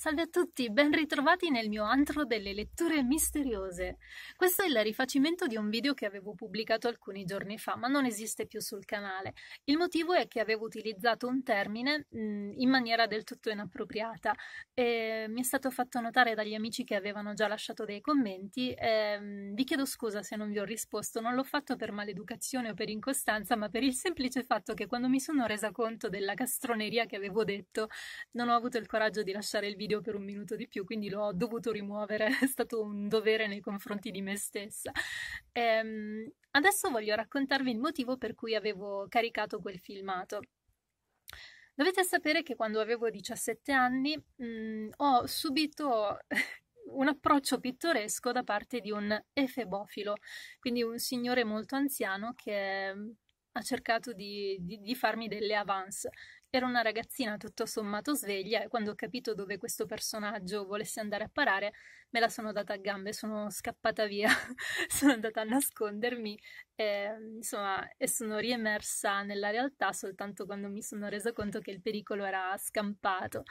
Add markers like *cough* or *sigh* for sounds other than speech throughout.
Salve a tutti, ben ritrovati nel mio antro delle letture misteriose. Questo è il rifacimento di un video che avevo pubblicato alcuni giorni fa, ma non esiste più sul canale. Il motivo è che avevo utilizzato un termine mh, mm, in maniera del tutto inappropriata e mm, mi è stato fatto notare dagli amici che avevano già lasciato dei commenti. E, mh, mm, vi chiedo scusa se non vi ho risposto, non l'ho fatto per maleducazione o per incostanza, ma per il semplice fatto che quando mi sono resa conto della castroneria che avevo detto, non ho avuto il coraggio di lasciare il video video per un minuto di più, quindi l'ho dovuto rimuovere, *laughs* è stato un dovere nei confronti di me stessa. Ehm, adesso voglio raccontarvi il motivo per cui avevo caricato quel filmato. Dovete sapere che quando avevo 17 anni mh, mm, ho subito *laughs* un approccio pittoresco da parte di un efebofilo, quindi un signore molto anziano che ha cercato di, di, di farmi delle avance. Ero una ragazzina tutto sommato sveglia e quando ho capito dove questo personaggio volesse andare a parare me la sono data a gambe, sono scappata via, *laughs* sono andata a nascondermi e, ehm, insomma, e sono riemersa nella realtà soltanto quando mi sono resa conto che il pericolo era scampato.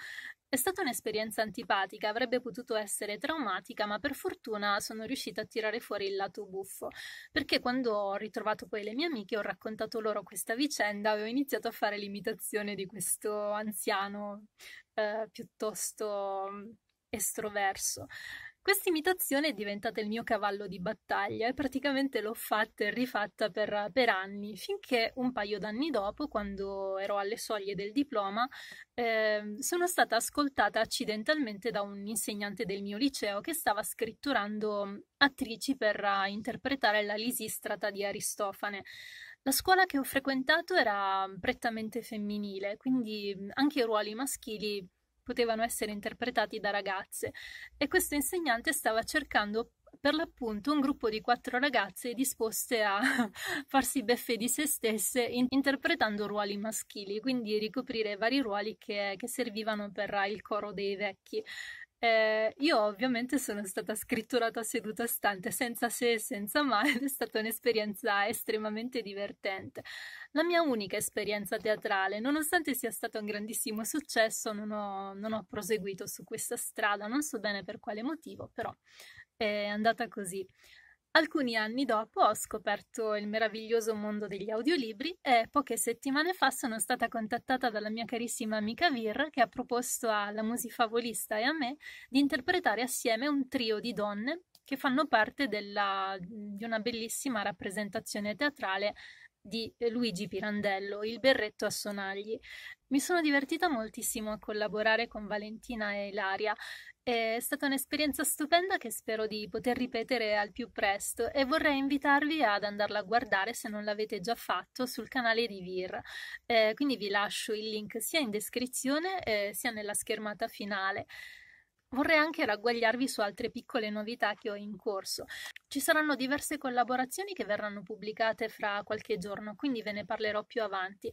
È stata un'esperienza antipatica, avrebbe potuto essere traumatica, ma per fortuna sono riuscita a tirare fuori il lato buffo, perché quando ho ritrovato poi le mie amiche e ho raccontato loro questa vicenda avevo iniziato a fare l'imitazione di questo anziano eh, piuttosto mm, estroverso. Questa imitazione è diventata il mio cavallo di battaglia e praticamente l'ho fatta e rifatta per, per anni, finché un paio d'anni dopo, quando ero alle soglie del diploma, eh, sono stata ascoltata accidentalmente da un insegnante del mio liceo che stava scritturando attrici per eh, interpretare la Lisistrata di Aristofane. La scuola che ho frequentato era prettamente femminile, quindi anche i ruoli maschili potevano essere interpretati da ragazze e questo insegnante stava cercando per l'appunto un gruppo di quattro ragazze disposte a *laughs* farsi beffe di se stesse in- interpretando ruoli maschili, quindi ricoprire vari ruoli che, che servivano per il coro dei vecchi. Eh, io ovviamente sono stata scritturata seduta stante, senza se e senza ma, *laughs* ed è stata un'esperienza estremamente divertente. La mia unica esperienza teatrale, nonostante sia stato un grandissimo successo, non ho, non ho proseguito su questa strada, non so bene per quale motivo, però è andata così. Alcuni anni dopo ho scoperto il meraviglioso mondo degli audiolibri e poche settimane fa sono stata contattata dalla mia carissima amica Vir che ha proposto alla musifavolista e a me di interpretare assieme un trio di donne che fanno parte della, di una bellissima rappresentazione teatrale di Luigi Pirandello, Il berretto a sonagli. Mi sono divertita moltissimo a collaborare con Valentina e Ilaria è stata un'esperienza stupenda che spero di poter ripetere al più presto e vorrei invitarvi ad andarla a guardare se non l'avete già fatto sul canale di Vir. Eh, quindi vi lascio il link sia in descrizione eh, sia nella schermata finale. Vorrei anche ragguagliarvi su altre piccole novità che ho in corso. Ci saranno diverse collaborazioni che verranno pubblicate fra qualche giorno, quindi ve ne parlerò più avanti.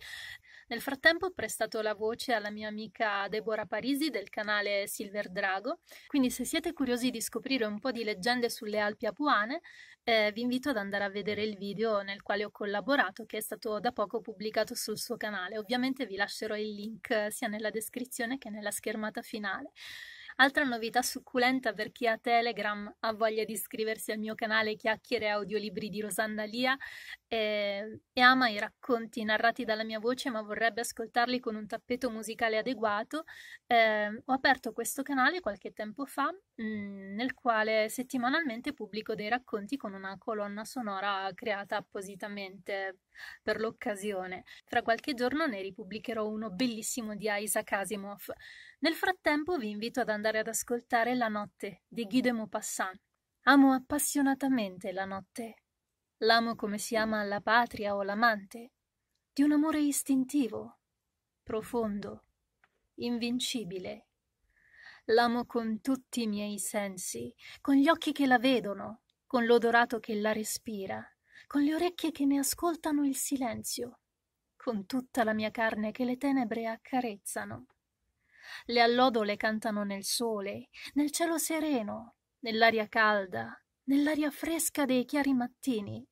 Nel frattempo ho prestato la voce alla mia amica Deborah Parisi del canale Silver Drago, quindi se siete curiosi di scoprire un po' di leggende sulle Alpi Apuane, eh, vi invito ad andare a vedere il video nel quale ho collaborato, che è stato da poco pubblicato sul suo canale. Ovviamente vi lascerò il link sia nella descrizione che nella schermata finale. Altra novità succulenta per chi ha Telegram, ha voglia di iscriversi al mio canale Chiacchiere e Audiolibri di Rosanna Lia eh, e ama i racconti narrati dalla mia voce ma vorrebbe ascoltarli con un tappeto musicale adeguato, eh, ho aperto questo canale qualche tempo fa mh, mm, nel quale settimanalmente pubblico dei racconti con una colonna sonora creata appositamente per l'occasione. Tra qualche giorno ne ripubblicherò uno bellissimo di Isaac Asimov. Nel frattempo vi invito ad andare ad ascoltare La notte di Guy de Maupassant. Amo appassionatamente la notte. L'amo come si ama la patria o l'amante, di un amore istintivo, profondo, invincibile. L'amo con tutti i miei sensi, con gli occhi che la vedono, con l'odorato che la respira, con le orecchie che ne ascoltano il silenzio, con tutta la mia carne che le tenebre accarezzano. Le allodole cantano nel sole, nel cielo sereno, nell'aria calda, nell'aria fresca dei chiari mattini.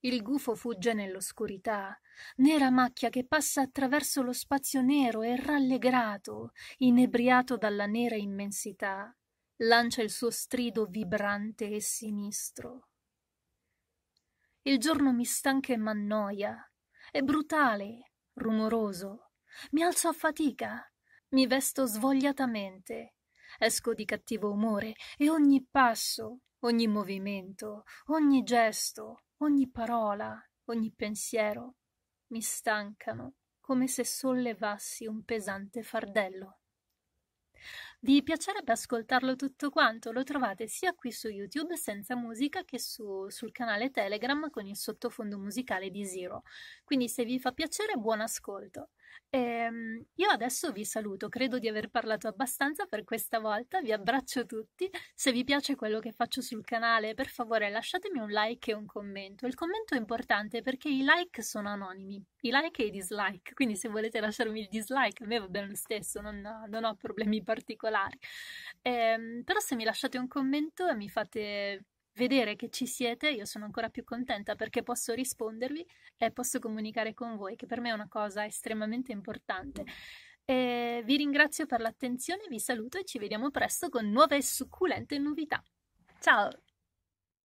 Il gufo fugge nell'oscurità, nera macchia che passa attraverso lo spazio nero e rallegrato, inebriato dalla nera immensità, lancia il suo strido vibrante e sinistro. Il giorno mi stanca e m'annoia, è brutale, rumoroso, mi alzo a fatica, mi vesto svogliatamente, esco di cattivo umore e ogni passo, ogni movimento, ogni gesto, ogni parola, ogni pensiero mi stancano come se sollevassi un pesante fardello. Vi piacerebbe ascoltarlo tutto quanto? Lo trovate sia qui su YouTube senza musica che su, sul canale Telegram con il sottofondo musicale di Zero. Quindi se vi fa piacere, buon ascolto. Ehm, io adesso vi saluto, credo di aver parlato abbastanza per questa volta, vi abbraccio tutti, se vi piace quello che faccio sul canale per favore lasciatemi un like e un commento, il commento è importante perché i like sono anonimi, i like e i dislike, quindi se volete lasciarmi il dislike a me va bene lo stesso, non, non ho problemi particolari, ehm, però se mi lasciate un commento e mi fate vedere che ci siete, io sono ancora più contenta perché posso rispondervi e posso comunicare con voi, che per me è una cosa estremamente importante. E vi ringrazio per l'attenzione, vi saluto e ci vediamo presto con nuove e succulente novità. Ciao!